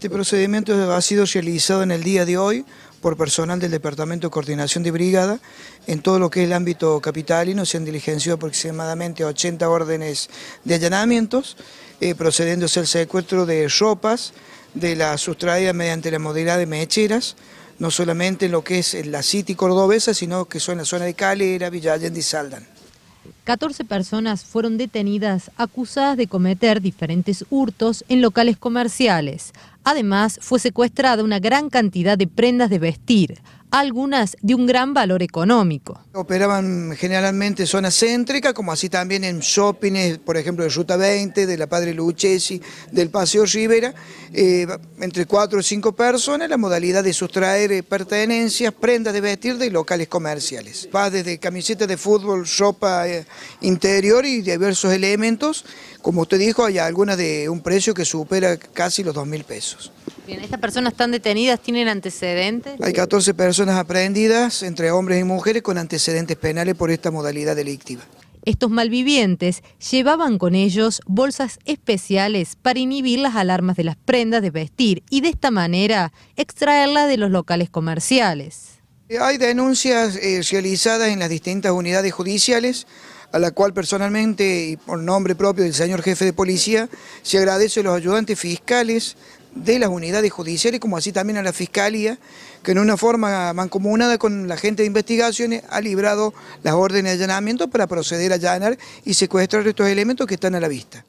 Este procedimiento ha sido realizado en el día de hoy por personal del Departamento de Coordinación de Brigada en todo lo que es el ámbito capitalino. Se han diligenciado aproximadamente 80 órdenes de allanamientos, eh, procediéndose al secuestro de ropas, de la sustraída mediante la modalidad de mecheras, no solamente en lo que es la City cordobesa, sino que son en la zona de Calera, Villa Allende y Saldan. 14 personas fueron detenidas acusadas de cometer diferentes hurtos en locales comerciales. Además, fue secuestrada una gran cantidad de prendas de vestir, algunas de un gran valor económico. Operaban generalmente zonas céntricas, como así también en shoppings, por ejemplo, de Ruta 20, de la Padre Luchesi, del Paseo Rivera, eh, entre cuatro o cinco personas, la modalidad de sustraer eh, pertenencias, prendas de vestir de locales comerciales. Va desde camisetas de fútbol, ropa eh, interior y diversos elementos. Como usted dijo, hay algunas de un precio que supera casi los dos mil pesos. Bien, ¿estas personas están detenidas? ¿Tienen antecedentes? Hay 14 personas aprehendidas, entre hombres y mujeres, con antecedentes penales por esta modalidad delictiva. Estos malvivientes llevaban con ellos bolsas especiales para inhibir las alarmas de las prendas de vestir y de esta manera extraerlas de los locales comerciales. Hay denuncias eh, realizadas en las distintas unidades judiciales a la cual personalmente y por nombre propio del señor jefe de policía, se agradece a los ayudantes fiscales de las unidades judiciales, como así también a la Fiscalía, que en una forma mancomunada con la gente de investigaciones ha librado las órdenes de allanamiento para proceder a allanar y secuestrar estos elementos que están a la vista.